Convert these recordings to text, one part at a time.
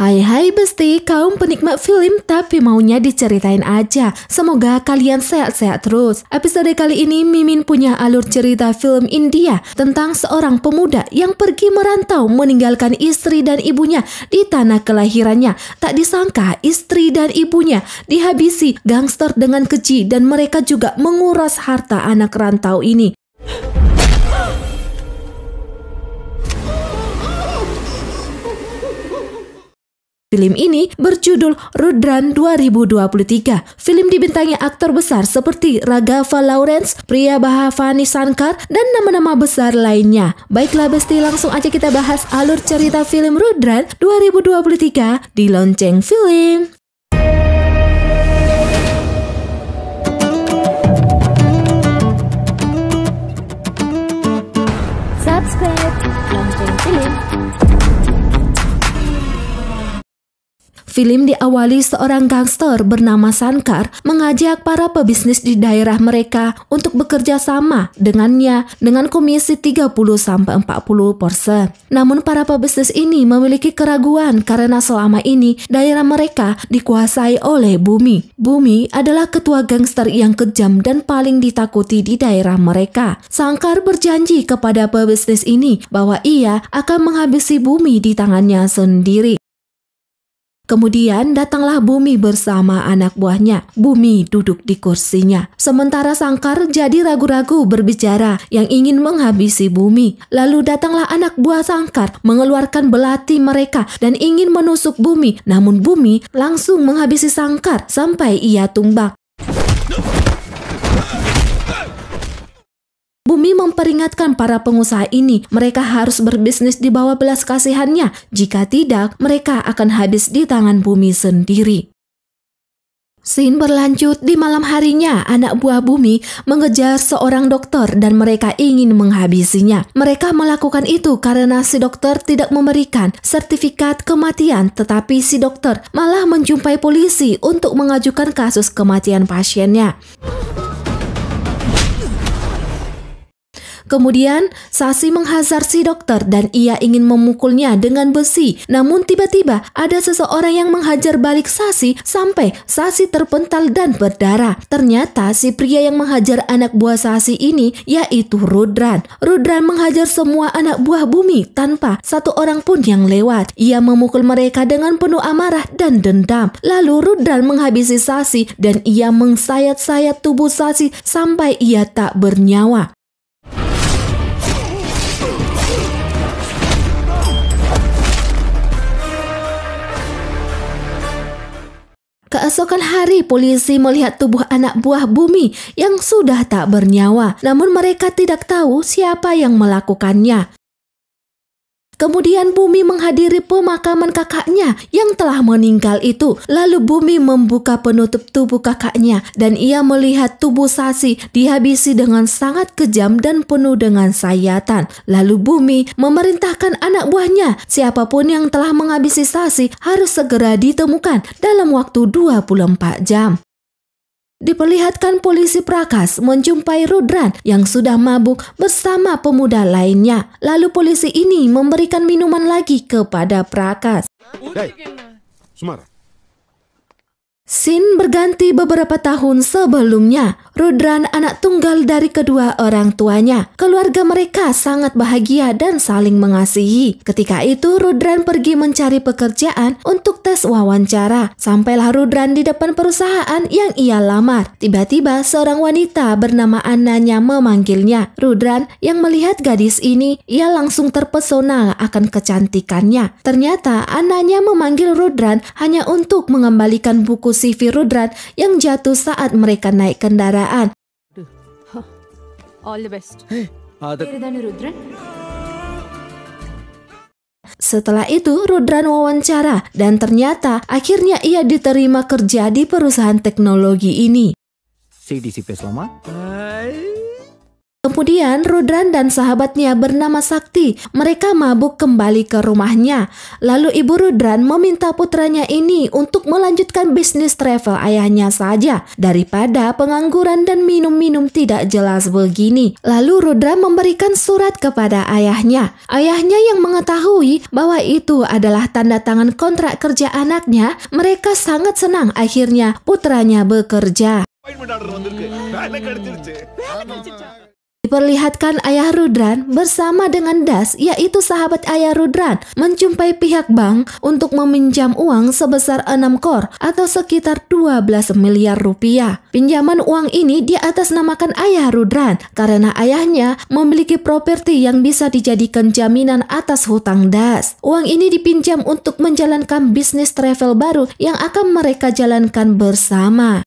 Hai hai Besti, kaum penikmat film tapi maunya diceritain aja. Semoga kalian sehat-sehat terus. Episode kali ini Mimin punya alur cerita film India tentang seorang pemuda yang pergi merantau meninggalkan istri dan ibunya di tanah kelahirannya. Tak disangka istri dan ibunya dihabisi gangster dengan keji dan mereka juga menguras harta anak rantau ini. Film ini berjudul Rudran 2023. Film dibintangi aktor besar seperti Ragava Lawrence, Priya Bahavani Sankar, dan nama-nama besar lainnya. Baiklah Besti, langsung aja kita bahas alur cerita film Rudran 2023 di Lonceng Film. Film diawali seorang gangster bernama Sankar mengajak para pebisnis di daerah mereka untuk bekerja sama dengannya dengan komisi 30-40%. Namun para pebisnis ini memiliki keraguan karena selama ini daerah mereka dikuasai oleh Bumi. Bumi adalah ketua gangster yang kejam dan paling ditakuti di daerah mereka. Sankar berjanji kepada pebisnis ini bahwa ia akan menghabisi Bumi di tangannya sendiri. Kemudian datanglah bumi bersama anak buahnya. Bumi duduk di kursinya. Sementara sangkar jadi ragu-ragu berbicara yang ingin menghabisi bumi. Lalu datanglah anak buah sangkar mengeluarkan belati mereka dan ingin menusuk bumi. Namun bumi langsung menghabisi sangkar sampai ia tumbang. Bumi memperingatkan para pengusaha ini, mereka harus berbisnis di bawah belas kasihannya, jika tidak mereka akan habis di tangan bumi sendiri. Sin berlanjut di malam harinya, anak buah bumi mengejar seorang dokter dan mereka ingin menghabisinya. Mereka melakukan itu karena si dokter tidak memberikan sertifikat kematian, tetapi si dokter malah menjumpai polisi untuk mengajukan kasus kematian pasiennya. Kemudian, Sasi menghazar si dokter dan ia ingin memukulnya dengan besi. Namun tiba-tiba ada seseorang yang menghajar balik Sasi sampai Sasi terpental dan berdarah. Ternyata si pria yang menghajar anak buah Sasi ini yaitu Rudran. Rudran menghajar semua anak buah bumi tanpa satu orang pun yang lewat. Ia memukul mereka dengan penuh amarah dan dendam. Lalu Rudran menghabisi Sasi dan ia mengsayat-sayat tubuh Sasi sampai ia tak bernyawa. Keesokan hari, polisi melihat tubuh anak buah bumi yang sudah tak bernyawa, namun mereka tidak tahu siapa yang melakukannya. Kemudian Bumi menghadiri pemakaman kakaknya yang telah meninggal itu. Lalu Bumi membuka penutup tubuh kakaknya dan ia melihat tubuh Sasi dihabisi dengan sangat kejam dan penuh dengan sayatan. Lalu Bumi memerintahkan anak buahnya, siapapun yang telah menghabisi Sasi harus segera ditemukan dalam waktu 24 jam. Diperlihatkan polisi Prakas menjumpai Rudran yang sudah mabuk bersama pemuda lainnya. Lalu polisi ini memberikan minuman lagi kepada Prakas. Hey, Sumara, Sin berganti beberapa tahun sebelumnya. Rudran anak tunggal dari kedua orang tuanya. Keluarga mereka sangat bahagia dan saling mengasihi. Ketika itu Rudran pergi mencari pekerjaan untuk tes wawancara. Sampailah Rudran di depan perusahaan yang ia lamar. Tiba-tiba seorang wanita bernama Ananya memanggilnya. Rudran yang melihat gadis ini, ia langsung terpesona akan kecantikannya. Ternyata Ananya memanggil Rudran hanya untuk mengembalikan buku Sivi Rudrat yang jatuh saat mereka naik kendaraan. All the best. Setelah itu, Rudran wawancara dan ternyata akhirnya ia diterima kerja di perusahaan teknologi ini. Sedih si Peslama. Kemudian Rudran dan sahabatnya bernama Sakti, mereka mabuk kembali ke rumahnya. Lalu ibu Rudran meminta putranya ini untuk melanjutkan bisnis travel ayahnya saja daripada pengangguran dan minum-minum tidak jelas begini. Lalu Rudran memberikan surat kepada ayahnya. Ayahnya yang mengetahui bahwa itu adalah tanda tangan kontrak kerja anaknya, mereka sangat senang akhirnya putranya bekerja. Diperlihatkan ayah Rudran bersama dengan Das yaitu sahabat ayah Rudran menjumpai pihak bank untuk meminjam uang sebesar 6 kor atau sekitar 12 miliar rupiah. Pinjaman uang ini di atas namakan ayah Rudran karena ayahnya memiliki properti yang bisa dijadikan jaminan atas hutang Das. Uang ini dipinjam untuk menjalankan bisnis travel baru yang akan mereka jalankan bersama.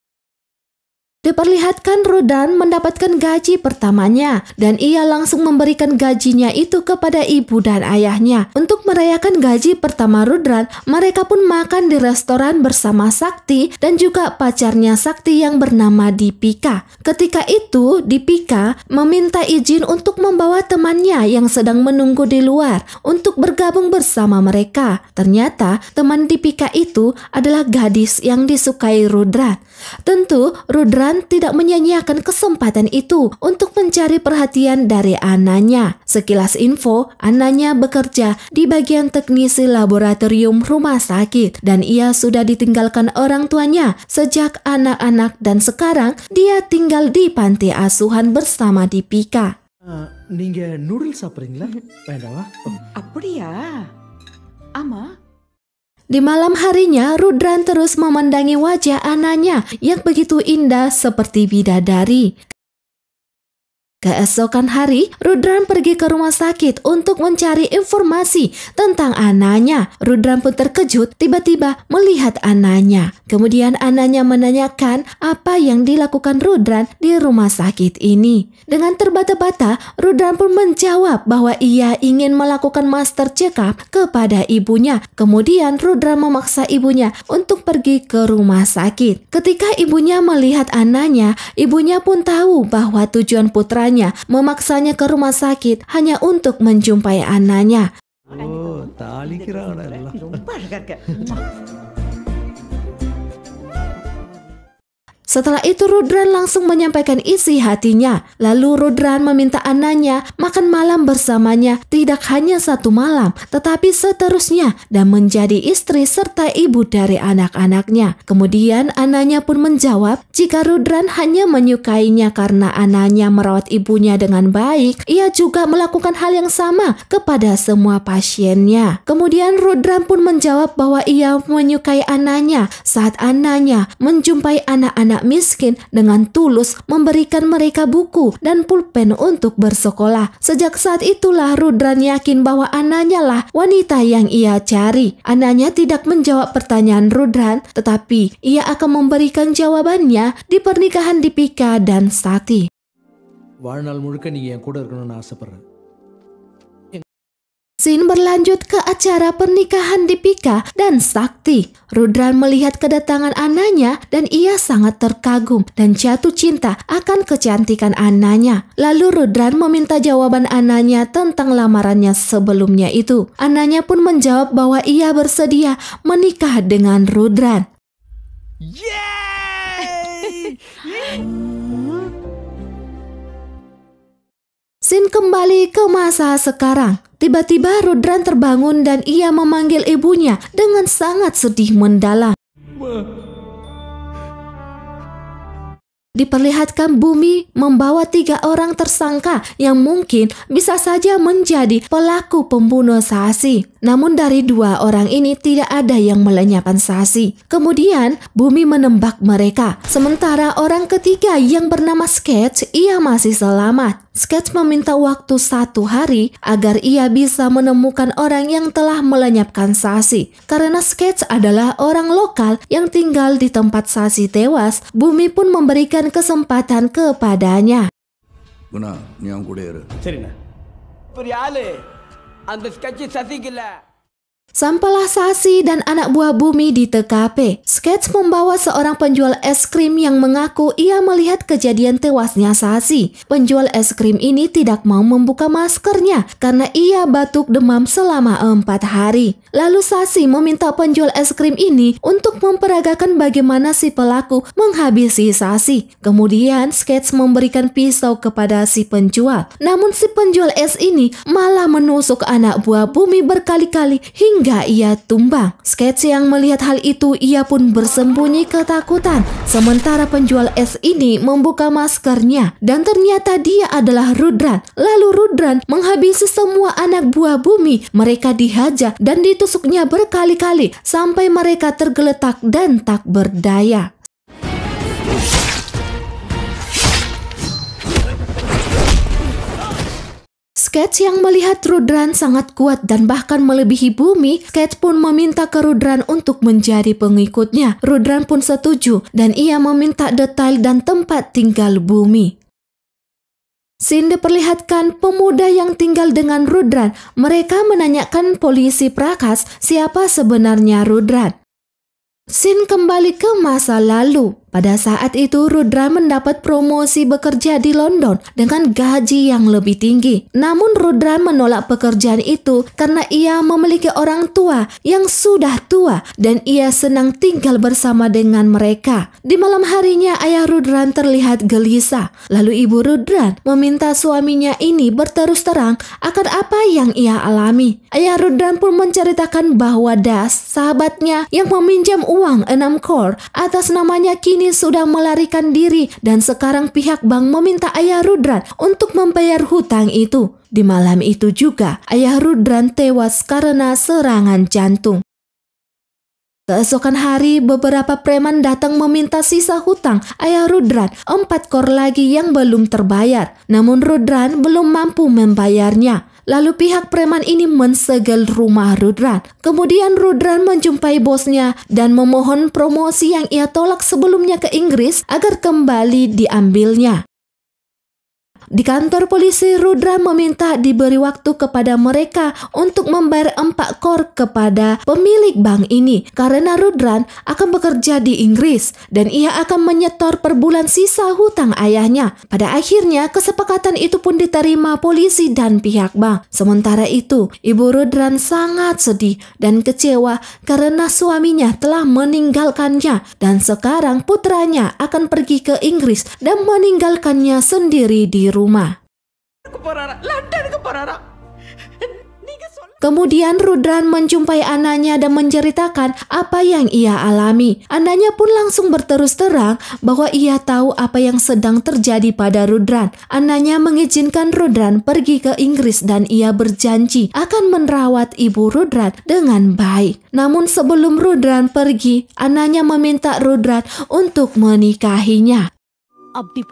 Diperlihatkan Rodan mendapatkan gaji pertamanya dan ia langsung memberikan gajinya itu kepada ibu dan ayahnya. Untuk merayakan gaji pertama Rudran, mereka pun makan di restoran bersama Sakti dan juga pacarnya Sakti yang bernama Dipika. Ketika itu, Dipika meminta izin untuk membawa temannya yang sedang menunggu di luar untuk bergabung bersama mereka. Ternyata teman Dipika itu adalah gadis yang disukai Rudran. Tentu Rudran Ethan tidak menyanyiakan kesempatan itu untuk mencari perhatian dari anaknya. Sekilas info, anaknya bekerja di bagian teknisi laboratorium rumah sakit dan ia sudah ditinggalkan orang tuanya sejak anak-anak dan sekarang dia tinggal di panti asuhan bersama Dipika. Uh, Nuril, sapringlah, pendawa. Apa dia? Ya? Ama. Di malam harinya, Rudran terus memandangi wajah anaknya yang begitu indah seperti bidadari. Keesokan hari, Rudran pergi ke rumah sakit untuk mencari informasi tentang anaknya. Rudran pun terkejut tiba-tiba melihat anaknya. Kemudian anaknya menanyakan apa yang dilakukan Rudran di rumah sakit ini. Dengan terbata-bata, Rudran pun menjawab bahwa ia ingin melakukan master check-up kepada ibunya. Kemudian Rudran memaksa ibunya untuk pergi ke rumah sakit. Ketika ibunya melihat anaknya, ibunya pun tahu bahwa tujuan putranya keluarganya memaksanya ke rumah sakit hanya untuk menjumpai anaknya. Oh, Setelah itu Rudran langsung menyampaikan isi hatinya. Lalu Rudran meminta anaknya makan malam bersamanya tidak hanya satu malam, tetapi seterusnya dan menjadi istri serta ibu dari anak-anaknya. Kemudian anaknya pun menjawab jika Rudran hanya menyukainya karena anaknya merawat ibunya dengan baik, ia juga melakukan hal yang sama kepada semua pasiennya. Kemudian Rudran pun menjawab bahwa ia menyukai anaknya saat anaknya menjumpai anak-anak miskin dengan tulus memberikan mereka buku dan pulpen untuk bersekolah. Sejak saat itulah Rudran yakin bahwa anaknya lah wanita yang ia cari. Anaknya tidak menjawab pertanyaan Rudran, tetapi ia akan memberikan jawabannya di pernikahan Dipika dan Sati. Warnal murkani yang nasa Sin berlanjut ke acara pernikahan di Pika dan Sakti. Rudran melihat kedatangan anaknya dan ia sangat terkagum dan jatuh cinta akan kecantikan anaknya. Lalu Rudran meminta jawaban anaknya tentang lamarannya sebelumnya itu. Anaknya pun menjawab bahwa ia bersedia menikah dengan Rudran. Sin kembali ke masa sekarang. Tiba-tiba Rudran terbangun dan ia memanggil ibunya dengan sangat sedih mendalam. Diperlihatkan bumi membawa tiga orang tersangka yang mungkin bisa saja menjadi pelaku pembunuh Sasi. Namun dari dua orang ini tidak ada yang melenyapkan Sasi. Kemudian bumi menembak mereka. Sementara orang ketiga yang bernama Sketch ia masih selamat. Sketch meminta waktu satu hari agar ia bisa menemukan orang yang telah melenyapkan Sasi. Karena Sketch adalah orang lokal yang tinggal di tempat Sasi tewas, Bumi pun memberikan kesempatan kepadanya. Guna, Sampailah Sasi dan anak buah bumi di TKP. Sketch membawa seorang penjual es krim yang mengaku ia melihat kejadian tewasnya Sasi. Penjual es krim ini tidak mau membuka maskernya karena ia batuk demam selama empat hari. Lalu Sasi meminta penjual es krim ini untuk memperagakan bagaimana si pelaku menghabisi Sasi. Kemudian Sketch memberikan pisau kepada si penjual. Namun si penjual es ini malah menusuk anak buah bumi berkali-kali hingga hingga ia tumbang. Sketch yang melihat hal itu ia pun bersembunyi ketakutan sementara penjual es ini membuka maskernya dan ternyata dia adalah Rudran. Lalu Rudran menghabisi semua anak buah bumi. Mereka dihajar dan ditusuknya berkali-kali sampai mereka tergeletak dan tak berdaya. Sketch yang melihat Rudran sangat kuat dan bahkan melebihi bumi, Sketch pun meminta ke Rudran untuk menjadi pengikutnya. Rudran pun setuju dan ia meminta detail dan tempat tinggal bumi. Scene diperlihatkan pemuda yang tinggal dengan Rudran. Mereka menanyakan polisi Prakas siapa sebenarnya Rudran. Sin kembali ke masa lalu. Pada saat itu, Rudra mendapat promosi bekerja di London dengan gaji yang lebih tinggi. Namun, Rudra menolak pekerjaan itu karena ia memiliki orang tua yang sudah tua dan ia senang tinggal bersama dengan mereka. Di malam harinya, ayah Rudra terlihat gelisah. Lalu, ibu Rudra meminta suaminya ini berterus terang akan apa yang ia alami. Ayah Rudra pun menceritakan bahwa Das, sahabatnya yang meminjam uang enam kor atas namanya kini ini sudah melarikan diri dan sekarang pihak bank meminta ayah Rudran untuk membayar hutang itu. Di malam itu juga, ayah Rudran tewas karena serangan jantung. Keesokan hari, beberapa preman datang meminta sisa hutang ayah Rudran, empat kor lagi yang belum terbayar. Namun Rudran belum mampu membayarnya. Lalu pihak preman ini mensegel rumah Rudran. Kemudian Rudran menjumpai bosnya dan memohon promosi yang ia tolak sebelumnya ke Inggris agar kembali diambilnya. Di kantor polisi, Rudra meminta diberi waktu kepada mereka untuk membayar empat kor kepada pemilik bank ini karena Rudran akan bekerja di Inggris dan ia akan menyetor per bulan sisa hutang ayahnya. Pada akhirnya, kesepakatan itu pun diterima polisi dan pihak bank. Sementara itu, Ibu Rudran sangat sedih dan kecewa karena suaminya telah meninggalkannya dan sekarang putranya akan pergi ke Inggris dan meninggalkannya sendiri di rumah rumah. Kemudian Rudran menjumpai anaknya dan menceritakan apa yang ia alami. Anaknya pun langsung berterus terang bahwa ia tahu apa yang sedang terjadi pada Rudran. Anaknya mengizinkan Rudran pergi ke Inggris dan ia berjanji akan merawat ibu Rudran dengan baik. Namun sebelum Rudran pergi, anaknya meminta Rudran untuk menikahinya. Abdi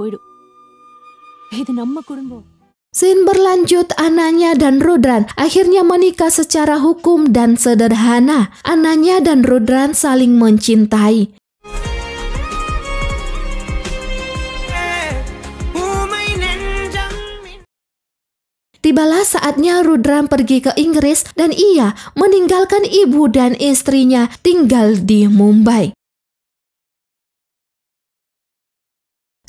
Sin berlanjut anaknya dan Rudran akhirnya menikah secara hukum dan sederhana. Anaknya dan Rudran saling mencintai. Tibalah saatnya Rudran pergi ke Inggris dan ia meninggalkan ibu dan istrinya tinggal di Mumbai.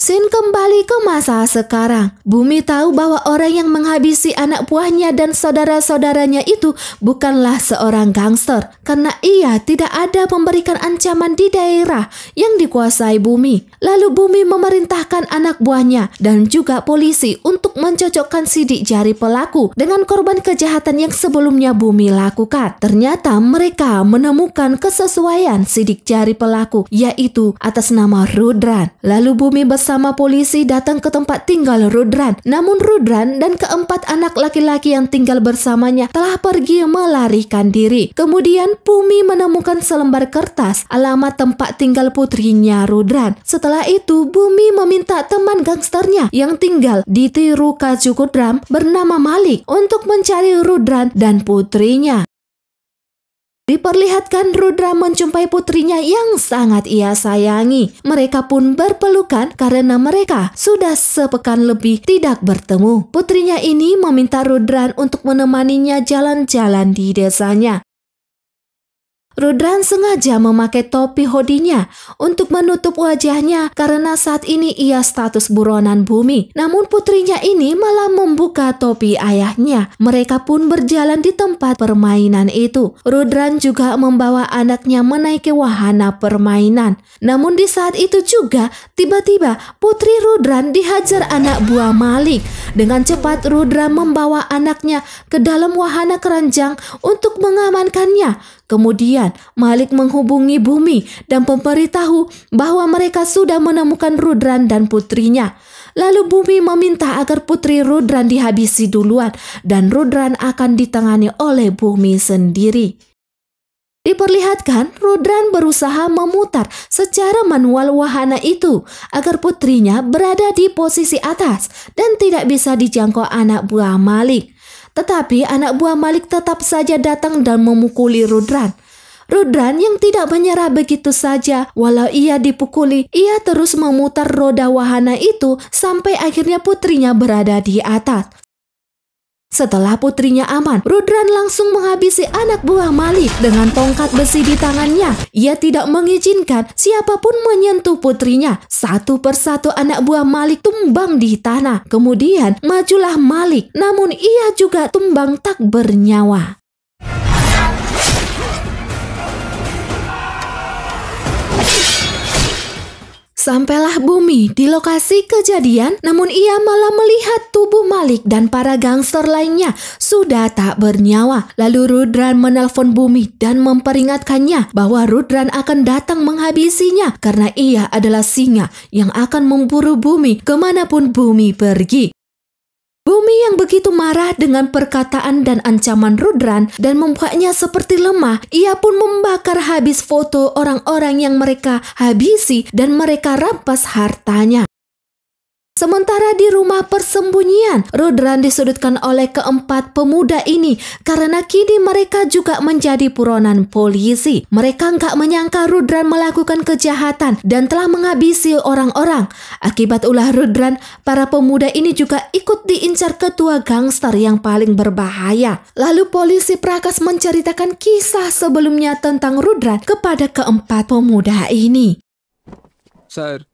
Sin kembali ke masa sekarang. Bumi tahu bahwa orang yang menghabisi anak buahnya dan saudara-saudaranya itu bukanlah seorang gangster, karena ia tidak ada memberikan ancaman di daerah yang dikuasai bumi. Lalu bumi memerintahkan anak buahnya dan juga polisi untuk mencocokkan sidik jari pelaku dengan korban kejahatan yang sebelumnya bumi lakukan. Ternyata mereka menemukan kesesuaian sidik jari pelaku, yaitu atas nama Rudran. Lalu bumi besar bersama polisi datang ke tempat tinggal Rudran. Namun Rudran dan keempat anak laki-laki yang tinggal bersamanya telah pergi melarikan diri. Kemudian Pumi menemukan selembar kertas alamat tempat tinggal putrinya Rudran. Setelah itu Bumi meminta teman gangsternya yang tinggal di Tiruka Cukudram bernama Malik untuk mencari Rudran dan putrinya. Diperlihatkan Rudra menjumpai putrinya yang sangat ia sayangi. Mereka pun berpelukan karena mereka sudah sepekan lebih tidak bertemu. Putrinya ini meminta Rudran untuk menemaninya jalan-jalan di desanya. Rudran sengaja memakai topi hodinya untuk menutup wajahnya karena saat ini ia status buronan bumi. Namun putrinya ini malah membuka topi ayahnya. Mereka pun berjalan di tempat permainan itu. Rudran juga membawa anaknya menaiki wahana permainan. Namun di saat itu juga tiba-tiba putri Rudran dihajar anak buah Malik. Dengan cepat Rudran membawa anaknya ke dalam wahana keranjang untuk mengamankannya. Kemudian Malik menghubungi bumi dan memberitahu bahwa mereka sudah menemukan Rudran dan putrinya. Lalu bumi meminta agar putri Rudran dihabisi duluan dan Rudran akan ditangani oleh bumi sendiri. Diperlihatkan Rudran berusaha memutar secara manual wahana itu agar putrinya berada di posisi atas dan tidak bisa dijangkau anak buah Malik. Tetapi anak buah Malik tetap saja datang dan memukuli Rudran. Rudran yang tidak menyerah begitu saja, walau ia dipukuli, ia terus memutar roda wahana itu sampai akhirnya putrinya berada di atas. Setelah putrinya aman, Rudran langsung menghabisi anak buah Malik dengan tongkat besi di tangannya. Ia tidak mengizinkan siapapun menyentuh putrinya. Satu persatu anak buah Malik tumbang di tanah. Kemudian majulah Malik, namun ia juga tumbang tak bernyawa. Sampailah Bumi di lokasi kejadian, namun ia malah melihat tubuh Malik dan para gangster lainnya sudah tak bernyawa. Lalu Rudran menelpon Bumi dan memperingatkannya bahwa Rudran akan datang menghabisinya karena ia adalah singa yang akan memburu Bumi kemanapun Bumi pergi. Bumi yang begitu marah dengan perkataan dan ancaman Rudran dan membuatnya seperti lemah, ia pun membakar habis foto orang-orang yang mereka habisi dan mereka rampas hartanya. Sementara di rumah persembunyian, Rudran disudutkan oleh keempat pemuda ini karena kini mereka juga menjadi buronan polisi. Mereka nggak menyangka Rudran melakukan kejahatan dan telah menghabisi orang-orang. Akibat ulah Rudran, para pemuda ini juga ikut diincar ketua gangster yang paling berbahaya. Lalu polisi Prakas menceritakan kisah sebelumnya tentang Rudran kepada keempat pemuda ini. Sir,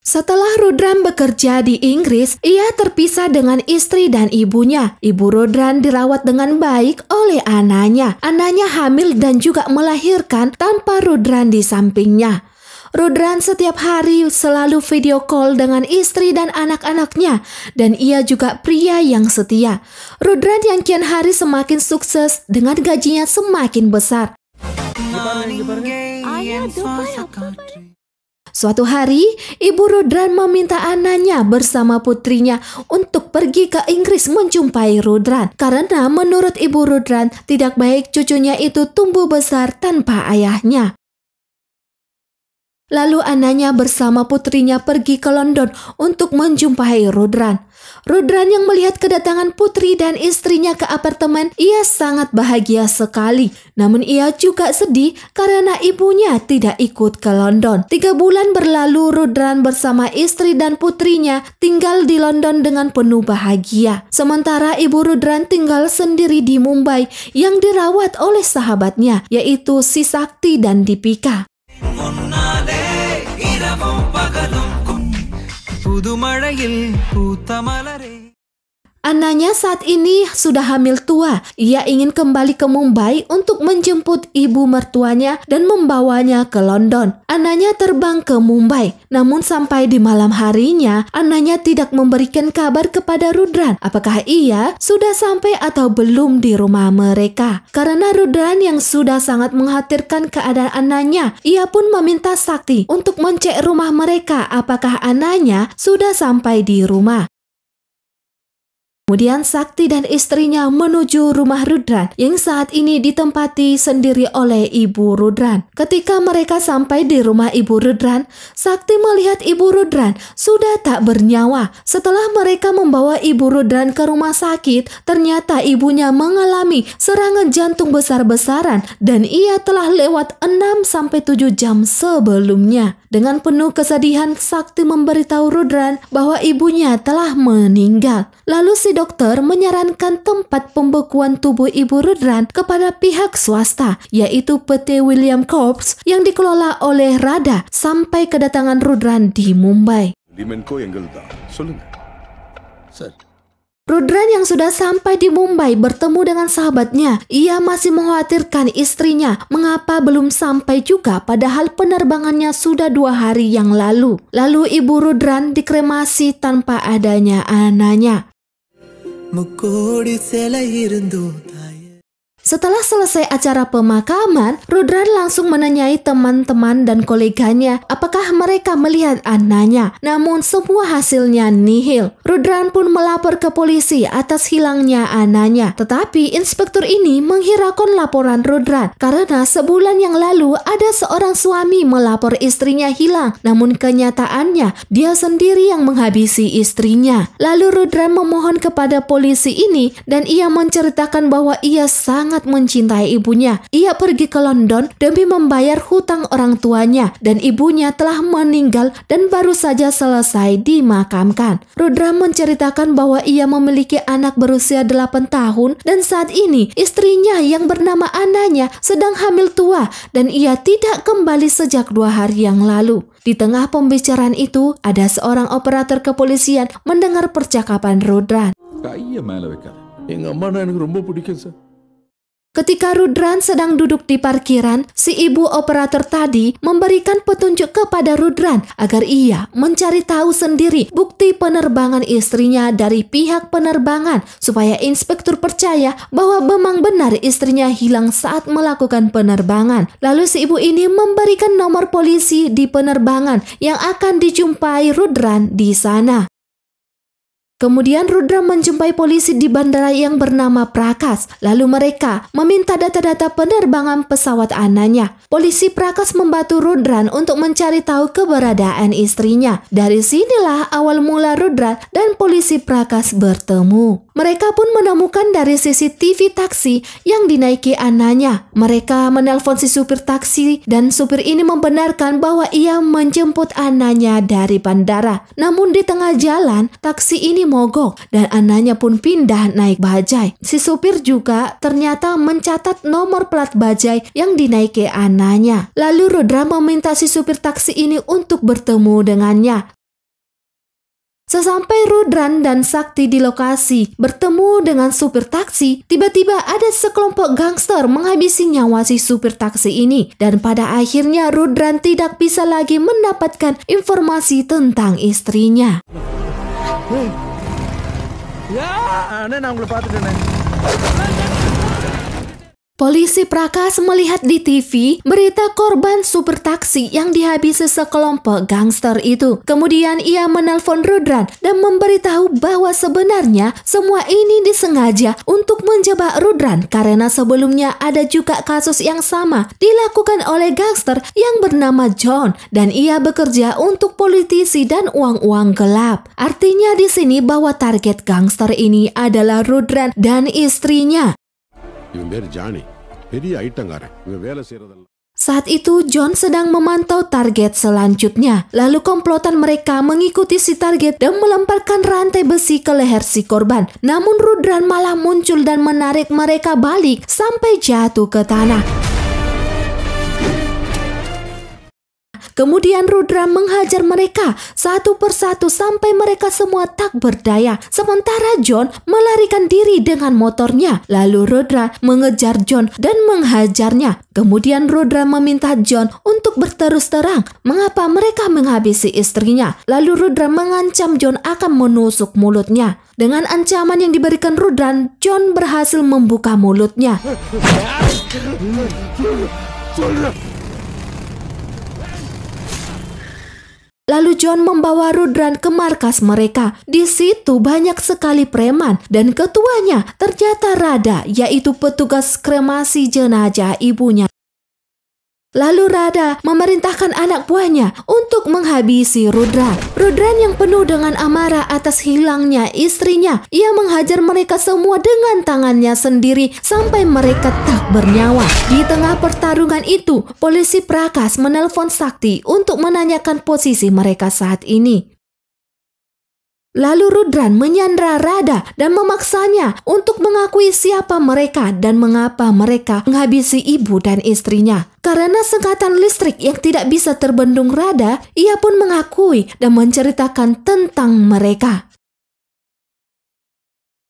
setelah Rudran bekerja di Inggris, ia terpisah dengan istri dan ibunya. Ibu Rudran dirawat dengan baik oleh anaknya. Anaknya hamil dan juga melahirkan tanpa Rudran di sampingnya. Rudran setiap hari selalu video call dengan istri dan anak-anaknya, dan ia juga pria yang setia. Rudran yang kian hari semakin sukses dengan gajinya semakin besar. Ayah, Suatu hari, Ibu Rudran meminta anaknya bersama putrinya untuk pergi ke Inggris menjumpai Rudran karena menurut Ibu Rudran tidak baik cucunya itu tumbuh besar tanpa ayahnya. Lalu anaknya bersama putrinya pergi ke London untuk menjumpai Rudran. Rudran yang melihat kedatangan putri dan istrinya ke apartemen, ia sangat bahagia sekali. Namun ia juga sedih karena ibunya tidak ikut ke London. Tiga bulan berlalu Rudran bersama istri dan putrinya tinggal di London dengan penuh bahagia. Sementara ibu Rudran tinggal sendiri di Mumbai yang dirawat oleh sahabatnya yaitu si Sakti dan Dipika. புதுமழையில் பூத்த மலரே Anaknya saat ini sudah hamil tua. Ia ingin kembali ke Mumbai untuk menjemput ibu mertuanya dan membawanya ke London. Anaknya terbang ke Mumbai. Namun sampai di malam harinya, anaknya tidak memberikan kabar kepada Rudran apakah ia sudah sampai atau belum di rumah mereka. Karena Rudran yang sudah sangat mengkhawatirkan keadaan anaknya, ia pun meminta Sakti untuk mencek rumah mereka apakah anaknya sudah sampai di rumah. Kemudian Sakti dan istrinya menuju rumah Rudran yang saat ini ditempati sendiri oleh Ibu Rudran. Ketika mereka sampai di rumah Ibu Rudran, Sakti melihat Ibu Rudran sudah tak bernyawa. Setelah mereka membawa Ibu Rudran ke rumah sakit, ternyata ibunya mengalami serangan jantung besar-besaran dan ia telah lewat 6-7 jam sebelumnya. Dengan penuh kesedihan, Sakti memberitahu Rudran bahwa ibunya telah meninggal. Lalu si dokter menyarankan tempat pembekuan tubuh Ibu Rudran kepada pihak swasta, yaitu PT William Corps yang dikelola oleh Rada sampai kedatangan Rudran di Mumbai. Rudran yang sudah sampai di Mumbai bertemu dengan sahabatnya. Ia masih mengkhawatirkan istrinya mengapa belum sampai juga padahal penerbangannya sudah dua hari yang lalu. Lalu ibu Rudran dikremasi tanpa adanya anaknya. முக்கோடி சிலை இருந்தோ Setelah selesai acara pemakaman, Rudran langsung menanyai teman-teman dan koleganya apakah mereka melihat anaknya Namun semua hasilnya nihil. Rudran pun melapor ke polisi atas hilangnya anaknya Tetapi inspektur ini menghiraukan laporan Rudran karena sebulan yang lalu ada seorang suami melapor istrinya hilang. Namun kenyataannya dia sendiri yang menghabisi istrinya. Lalu Rudran memohon kepada polisi ini dan ia menceritakan bahwa ia sangat sangat mencintai ibunya. Ia pergi ke London demi membayar hutang orang tuanya dan ibunya telah meninggal dan baru saja selesai dimakamkan. Rudra menceritakan bahwa ia memiliki anak berusia 8 tahun dan saat ini istrinya yang bernama Ananya sedang hamil tua dan ia tidak kembali sejak dua hari yang lalu. Di tengah pembicaraan itu, ada seorang operator kepolisian mendengar percakapan Rudra. Ketika Rudran sedang duduk di parkiran, si ibu operator tadi memberikan petunjuk kepada Rudran agar ia mencari tahu sendiri bukti penerbangan istrinya dari pihak penerbangan supaya inspektur percaya bahwa memang benar istrinya hilang saat melakukan penerbangan. Lalu si ibu ini memberikan nomor polisi di penerbangan yang akan dijumpai Rudran di sana. Kemudian Rudra menjumpai polisi di bandara yang bernama Prakas. Lalu mereka meminta data-data penerbangan pesawat anaknya. Polisi Prakas membantu Rudran untuk mencari tahu keberadaan istrinya. Dari sinilah awal mula Rudra dan polisi Prakas bertemu. Mereka pun menemukan dari CCTV taksi yang dinaiki anaknya. Mereka menelpon si supir taksi dan supir ini membenarkan bahwa ia menjemput anaknya dari bandara. Namun di tengah jalan, taksi ini mogok dan anaknya pun pindah naik bajai. Si supir juga ternyata mencatat nomor plat bajai yang dinaiki anaknya. Lalu Rudra meminta si supir taksi ini untuk bertemu dengannya. Sesampai Rudran dan Sakti di lokasi, bertemu dengan supir taksi, tiba-tiba ada sekelompok gangster menghabisi nyawa si supir taksi ini. Dan pada akhirnya Rudran tidak bisa lagi mendapatkan informasi tentang istrinya. Hey. அண்ணே நான் உங்களை பார்த்துட்டேன் Polisi Prakas melihat di TV berita korban super taksi yang dihabisi sekelompok gangster itu. Kemudian ia menelpon Rudran dan memberitahu bahwa sebenarnya semua ini disengaja untuk menjebak Rudran karena sebelumnya ada juga kasus yang sama dilakukan oleh gangster yang bernama John dan ia bekerja untuk politisi dan uang-uang gelap. Artinya di sini bahwa target gangster ini adalah Rudran dan istrinya saat itu, John sedang memantau target selanjutnya. Lalu komplotan mereka mengikuti si target dan melemparkan rantai besi ke leher si korban. Namun Rudran malah muncul dan menarik mereka balik sampai jatuh ke tanah. Kemudian Rudra menghajar mereka satu persatu sampai mereka semua tak berdaya. Sementara John melarikan diri dengan motornya. Lalu Rudra mengejar John dan menghajarnya. Kemudian Rudra meminta John untuk berterus terang mengapa mereka menghabisi istrinya. Lalu Rudra mengancam John akan menusuk mulutnya. Dengan ancaman yang diberikan Rudra, John berhasil membuka mulutnya. Lalu John membawa Rudran ke markas mereka. Di situ banyak sekali preman dan ketuanya ternyata Rada yaitu petugas kremasi jenazah ibunya. Lalu Rada memerintahkan anak buahnya untuk menghabisi Rudra. Rudran yang penuh dengan amarah atas hilangnya istrinya, ia menghajar mereka semua dengan tangannya sendiri sampai mereka tak bernyawa. Di tengah pertarungan itu, polisi Prakas menelpon Sakti untuk menanyakan posisi mereka saat ini. Lalu Rudran menyandra Rada dan memaksanya untuk mengakui siapa mereka dan mengapa mereka menghabisi ibu dan istrinya. Karena sengkatan listrik yang tidak bisa terbendung Rada, ia pun mengakui dan menceritakan tentang mereka.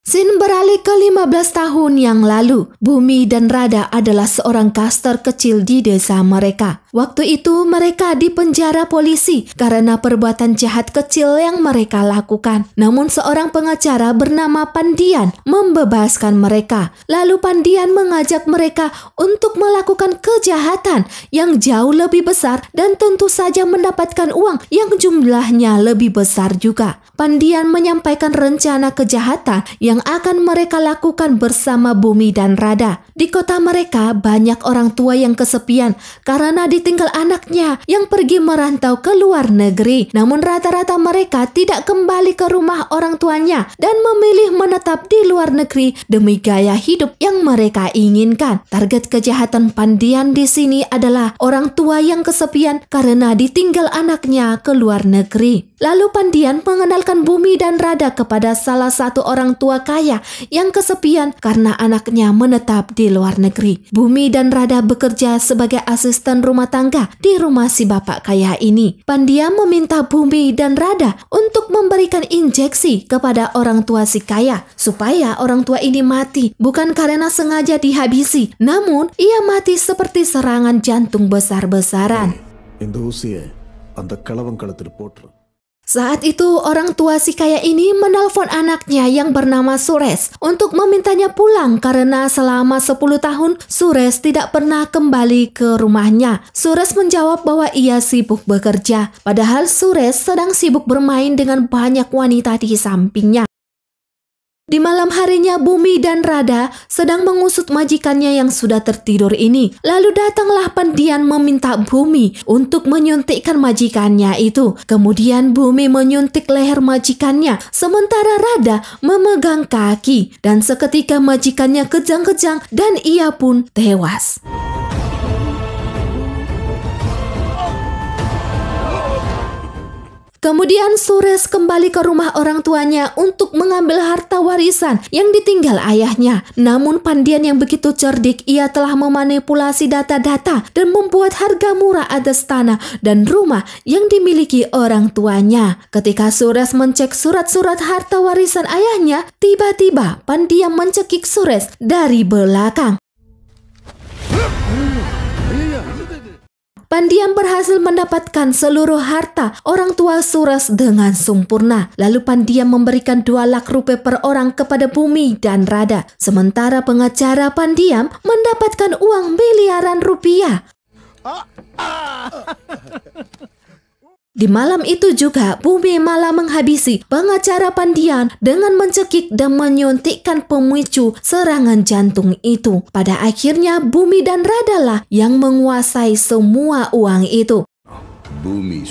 Sin beralih ke 15 tahun yang lalu. Bumi dan Rada adalah seorang kaster kecil di desa mereka. Waktu itu mereka dipenjara polisi karena perbuatan jahat kecil yang mereka lakukan. Namun seorang pengacara bernama Pandian membebaskan mereka. Lalu Pandian mengajak mereka untuk melakukan kejahatan yang jauh lebih besar dan tentu saja mendapatkan uang yang jumlahnya lebih besar juga. Pandian menyampaikan rencana kejahatan yang yang akan mereka lakukan bersama bumi dan rada. Di kota mereka, banyak orang tua yang kesepian karena ditinggal anaknya yang pergi merantau ke luar negeri. Namun rata-rata mereka tidak kembali ke rumah orang tuanya dan memilih menetap di luar negeri demi gaya hidup yang mereka inginkan. Target kejahatan pandian di sini adalah orang tua yang kesepian karena ditinggal anaknya ke luar negeri. Lalu Pandian mengenalkan Bumi dan Rada kepada salah satu orang tua kaya yang kesepian karena anaknya menetap di luar negeri. Bumi dan Rada bekerja sebagai asisten rumah tangga di rumah si bapak kaya ini. Pandian meminta Bumi dan Rada untuk memberikan injeksi kepada orang tua si kaya supaya orang tua ini mati bukan karena sengaja dihabisi, namun ia mati seperti serangan jantung besar-besaran. Hey, saat itu, orang tua si kaya ini menelpon anaknya yang bernama Sures untuk memintanya pulang karena selama 10 tahun Sures tidak pernah kembali ke rumahnya. Sures menjawab bahwa ia sibuk bekerja, padahal Sures sedang sibuk bermain dengan banyak wanita di sampingnya. Di malam harinya Bumi dan Rada sedang mengusut majikannya yang sudah tertidur ini. Lalu datanglah pendian meminta Bumi untuk menyuntikkan majikannya itu. Kemudian Bumi menyuntik leher majikannya sementara Rada memegang kaki dan seketika majikannya kejang-kejang dan ia pun tewas. Kemudian Sures kembali ke rumah orang tuanya untuk mengambil harta warisan yang ditinggal ayahnya. Namun Pandian yang begitu cerdik, ia telah memanipulasi data-data dan membuat harga murah atas tanah dan rumah yang dimiliki orang tuanya. Ketika Sures mencek surat-surat harta warisan ayahnya, tiba-tiba Pandian mencekik Sures dari belakang. Pandian berhasil mendapatkan seluruh harta orang tua Suras dengan sempurna. Lalu Pandian memberikan dua lak rupiah per orang kepada Bumi dan Rada. Sementara pengacara Pandian mendapatkan uang miliaran rupiah. Oh, di malam itu juga, bumi malah menghabisi pengacara pandian dengan mencekik dan menyuntikkan pemicu serangan jantung itu. Pada akhirnya, bumi dan Radalah yang menguasai semua uang itu. Bumi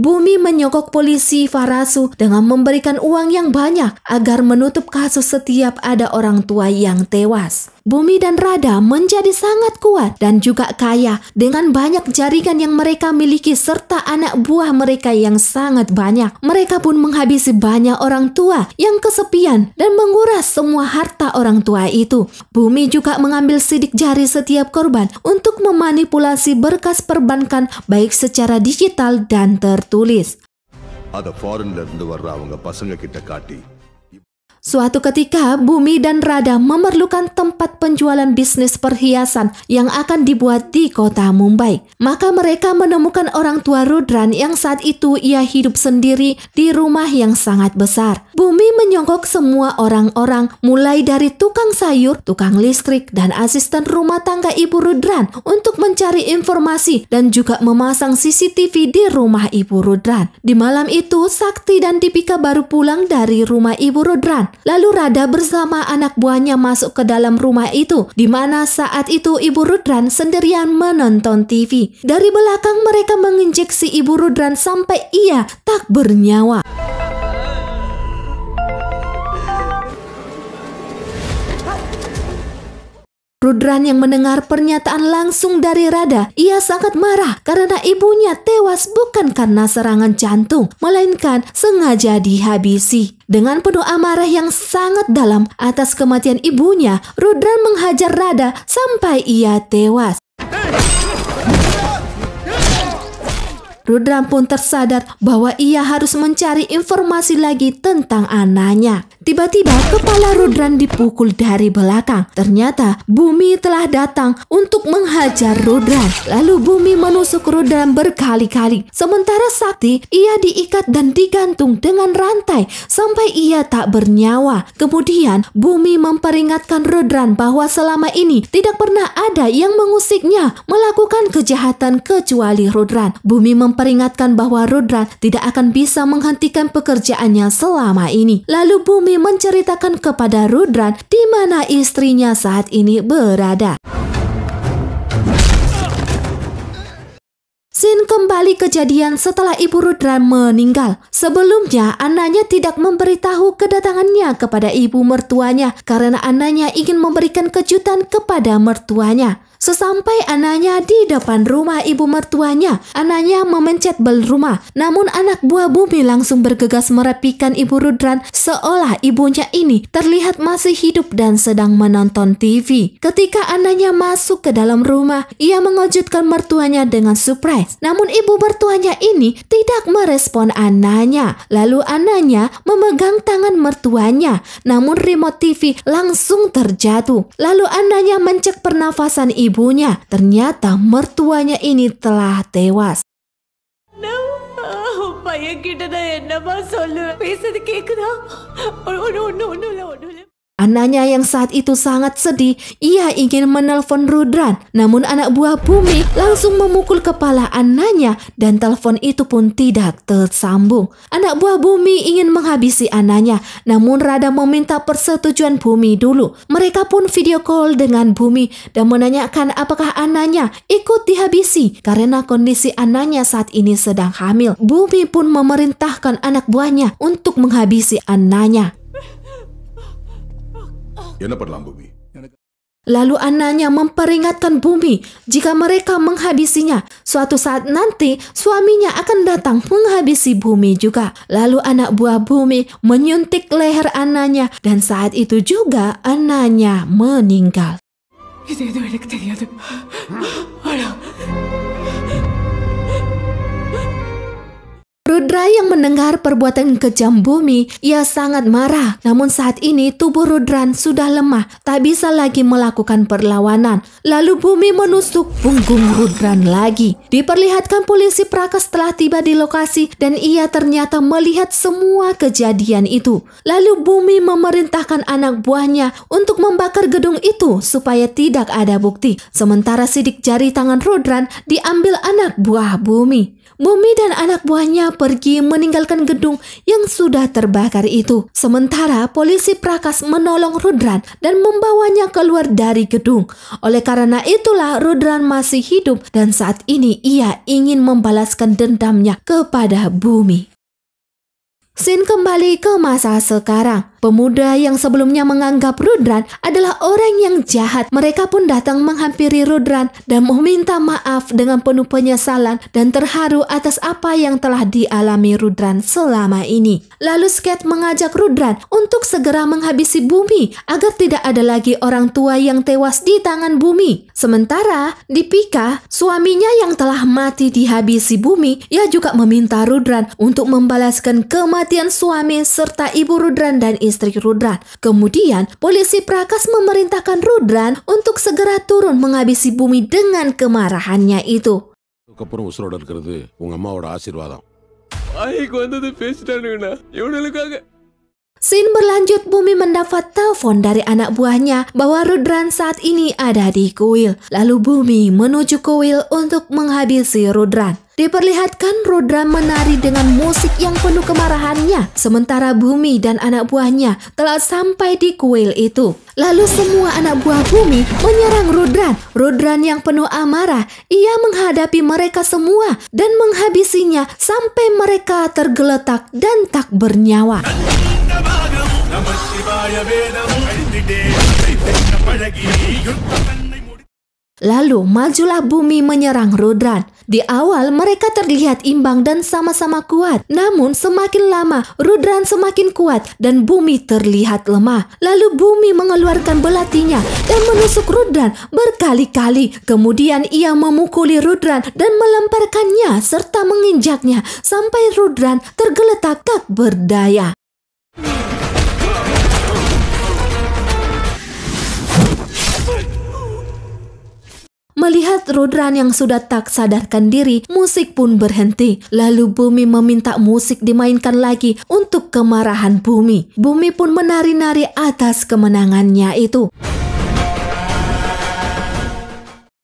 Bumi menyokok polisi Farasu dengan memberikan uang yang banyak agar menutup kasus setiap ada orang tua yang tewas. Bumi dan Rada menjadi sangat kuat dan juga kaya dengan banyak jaringan yang mereka miliki serta anak buah mereka yang sangat banyak. Mereka pun menghabisi banyak orang tua yang kesepian dan menguras semua harta orang tua itu. Bumi juga mengambil sidik jari setiap korban untuk memanipulasi berkas perbankan baik secara digital dan tertulis. Ada foreigner Suatu ketika, Bumi dan Rada memerlukan tempat penjualan bisnis perhiasan yang akan dibuat di kota Mumbai. Maka mereka menemukan orang tua Rudran yang saat itu ia hidup sendiri di rumah yang sangat besar. Bumi menyongkok semua orang-orang mulai dari tukang sayur, tukang listrik, dan asisten rumah tangga ibu Rudran untuk mencari informasi dan juga memasang CCTV di rumah ibu Rudran. Di malam itu, Sakti dan Tipika baru pulang dari rumah ibu Rudran. Lalu Rada bersama anak buahnya masuk ke dalam rumah itu, di mana saat itu Ibu Rudran sendirian menonton TV. Dari belakang mereka menginjeksi Ibu Rudran sampai ia tak bernyawa. Rudran yang mendengar pernyataan langsung dari Rada, ia sangat marah karena ibunya tewas bukan karena serangan jantung, melainkan sengaja dihabisi. Dengan penuh amarah yang sangat dalam atas kematian ibunya, Rudran menghajar Rada sampai ia tewas. Rudran pun tersadar bahwa ia harus mencari informasi lagi tentang anaknya. Tiba-tiba kepala Rudran dipukul dari belakang. Ternyata bumi telah datang untuk menghajar Rudran. Lalu bumi menusuk Rudran berkali-kali. Sementara Sakti, ia diikat dan digantung dengan rantai sampai ia tak bernyawa. Kemudian bumi memperingatkan Rudran bahwa selama ini tidak pernah ada yang mengusiknya melakukan kejahatan kecuali Rudran. Bumi memperingatkan bahwa Rudran tidak akan bisa menghentikan pekerjaannya selama ini. Lalu bumi menceritakan kepada Rudran di mana istrinya saat ini berada. Sin kembali kejadian setelah ibu Rudran meninggal. Sebelumnya, anaknya tidak memberitahu kedatangannya kepada ibu mertuanya karena anaknya ingin memberikan kejutan kepada mertuanya. Sesampai anaknya di depan rumah ibu mertuanya, anaknya memencet bel rumah. Namun anak buah bumi langsung bergegas merapikan ibu Rudran seolah ibunya ini terlihat masih hidup dan sedang menonton TV. Ketika anaknya masuk ke dalam rumah, ia mengejutkan mertuanya dengan surprise. Namun ibu mertuanya ini tidak merespon anaknya. Lalu anaknya memegang tangan mertuanya, namun remote TV langsung terjatuh. Lalu anaknya mencek pernafasan ibu ibunya. Ternyata mertuanya ini telah tewas. Nah, Anaknya yang saat itu sangat sedih, ia ingin menelpon Rudran. Namun anak buah bumi langsung memukul kepala anaknya dan telepon itu pun tidak tersambung. Anak buah bumi ingin menghabisi anaknya, namun Rada meminta persetujuan bumi dulu. Mereka pun video call dengan bumi dan menanyakan apakah anaknya ikut dihabisi karena kondisi anaknya saat ini sedang hamil. Bumi pun memerintahkan anak buahnya untuk menghabisi anaknya. Lalu anaknya memperingatkan bumi, jika mereka menghabisinya, suatu saat nanti suaminya akan datang menghabisi bumi juga. Lalu anak buah bumi menyuntik leher anaknya dan saat itu juga anaknya meninggal. Rudra yang mendengar perbuatan kejam bumi, ia sangat marah. Namun saat ini tubuh Rudran sudah lemah, tak bisa lagi melakukan perlawanan. Lalu bumi menusuk punggung Rudran lagi. Diperlihatkan polisi Prakas telah tiba di lokasi dan ia ternyata melihat semua kejadian itu. Lalu bumi memerintahkan anak buahnya untuk membakar gedung itu supaya tidak ada bukti. Sementara sidik jari tangan Rudran diambil anak buah bumi. Bumi dan anak buahnya pergi meninggalkan gedung yang sudah terbakar itu. Sementara polisi Prakas menolong Rudran dan membawanya keluar dari gedung. Oleh karena itulah Rudran masih hidup dan saat ini ia ingin membalaskan dendamnya kepada bumi. Sin kembali ke masa sekarang. Pemuda yang sebelumnya menganggap Rudran adalah orang yang jahat. Mereka pun datang menghampiri Rudran dan meminta maaf dengan penuh penyesalan dan terharu atas apa yang telah dialami Rudran selama ini. Lalu Sket mengajak Rudran untuk segera menghabisi bumi agar tidak ada lagi orang tua yang tewas di tangan bumi. Sementara di Pika, suaminya yang telah mati dihabisi bumi, ia juga meminta Rudran untuk membalaskan kematian suami serta ibu Rudran dan istri listrik Rudran. Kemudian, polisi Prakas memerintahkan Rudran untuk segera turun menghabisi bumi dengan kemarahannya itu. Ya Sin berlanjut Bumi mendapat telepon dari anak buahnya bahwa Rudran saat ini ada di kuil. Lalu Bumi menuju kuil untuk menghabisi Rudran. Diperlihatkan Rudra menari dengan musik yang penuh kemarahannya, sementara Bumi dan anak buahnya telah sampai di kuil itu. Lalu semua anak buah Bumi menyerang Rudran. Rudran yang penuh amarah, ia menghadapi mereka semua dan menghabisinya sampai mereka tergeletak dan tak bernyawa. Lalu majulah bumi menyerang Rudran. Di awal mereka terlihat imbang dan sama-sama kuat. Namun semakin lama Rudran semakin kuat dan bumi terlihat lemah. Lalu bumi mengeluarkan belatinya dan menusuk Rudran berkali-kali. Kemudian ia memukuli Rudran dan melemparkannya serta menginjaknya sampai Rudran tergeletak tak berdaya. Melihat Rudran yang sudah tak sadarkan diri, musik pun berhenti. Lalu Bumi meminta musik dimainkan lagi untuk kemarahan Bumi. Bumi pun menari-nari atas kemenangannya itu.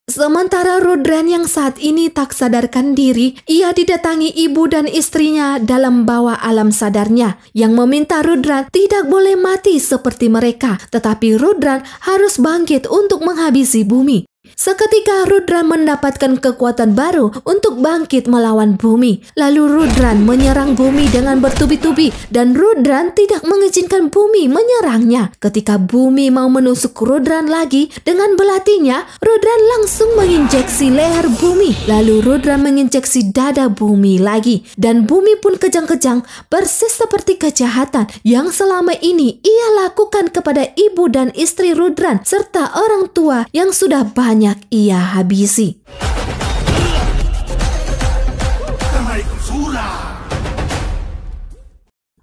Sementara Rudran yang saat ini tak sadarkan diri, ia didatangi ibu dan istrinya dalam bawah alam sadarnya yang meminta Rudran tidak boleh mati seperti mereka, tetapi Rudran harus bangkit untuk menghabisi bumi. Seketika Rudra mendapatkan kekuatan baru untuk bangkit melawan bumi. Lalu Rudran menyerang bumi dengan bertubi-tubi dan Rudran tidak mengizinkan bumi menyerangnya. Ketika bumi mau menusuk Rudran lagi dengan belatinya, Rudran langsung menginjeksi leher bumi. Lalu Rudran menginjeksi dada bumi lagi dan bumi pun kejang-kejang persis seperti kejahatan yang selama ini ia lakukan kepada ibu dan istri Rudran serta orang tua yang sudah banyak banyak ia habisi.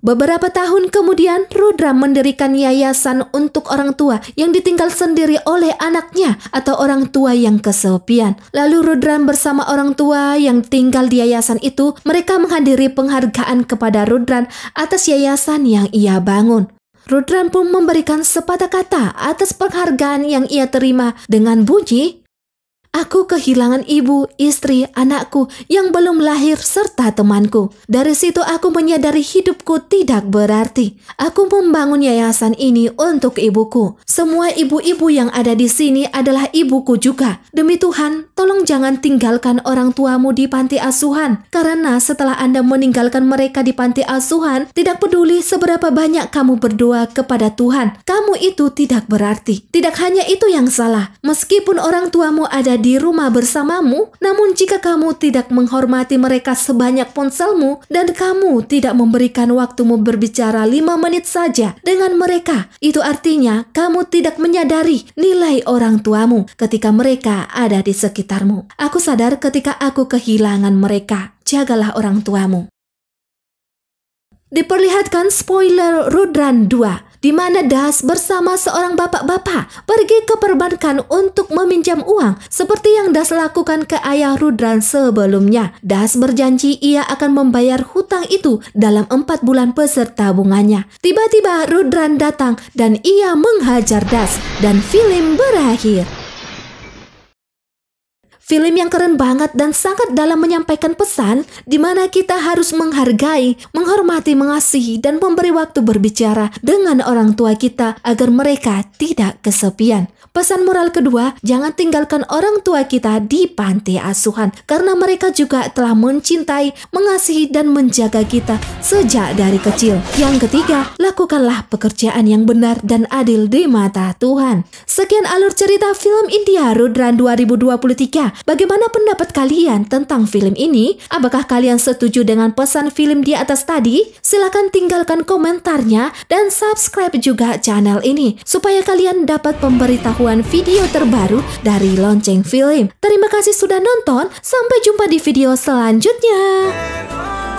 Beberapa tahun kemudian, Rudra mendirikan yayasan untuk orang tua yang ditinggal sendiri oleh anaknya atau orang tua yang kesepian. Lalu Rudra bersama orang tua yang tinggal di yayasan itu, mereka menghadiri penghargaan kepada Rudra atas yayasan yang ia bangun. Rudram pun memberikan sepatah kata atas penghargaan yang ia terima dengan bunyi, Aku kehilangan ibu, istri, anakku yang belum lahir serta temanku. Dari situ aku menyadari hidupku tidak berarti. Aku membangun yayasan ini untuk ibuku. Semua ibu-ibu yang ada di sini adalah ibuku juga. Demi Tuhan, tolong jangan tinggalkan orang tuamu di panti asuhan. Karena setelah Anda meninggalkan mereka di panti asuhan, tidak peduli seberapa banyak kamu berdoa kepada Tuhan, kamu itu tidak berarti. Tidak hanya itu yang salah. Meskipun orang tuamu ada di rumah bersamamu, namun jika kamu tidak menghormati mereka sebanyak ponselmu dan kamu tidak memberikan waktumu berbicara lima menit saja dengan mereka, itu artinya kamu tidak menyadari nilai orang tuamu ketika mereka ada di sekitarmu. Aku sadar ketika aku kehilangan mereka. Jagalah orang tuamu. Diperlihatkan spoiler Rudran 2 di mana Das bersama seorang bapak-bapak pergi ke perbankan untuk meminjam uang seperti yang Das lakukan ke ayah Rudran sebelumnya. Das berjanji ia akan membayar hutang itu dalam empat bulan peserta bunganya. Tiba-tiba Rudran datang dan ia menghajar Das dan film berakhir. Film yang keren banget dan sangat dalam menyampaikan pesan di mana kita harus menghargai, menghormati, mengasihi, dan memberi waktu berbicara dengan orang tua kita agar mereka tidak kesepian. Pesan moral kedua, jangan tinggalkan orang tua kita di panti asuhan karena mereka juga telah mencintai, mengasihi, dan menjaga kita sejak dari kecil. Yang ketiga, lakukanlah pekerjaan yang benar dan adil di mata Tuhan. Sekian alur cerita film India Rudran 2023. Bagaimana pendapat kalian tentang film ini? Apakah kalian setuju dengan pesan film di atas tadi? Silahkan tinggalkan komentarnya dan subscribe juga channel ini supaya kalian dapat pemberitahuan video terbaru dari lonceng film. Terima kasih sudah nonton, sampai jumpa di video selanjutnya.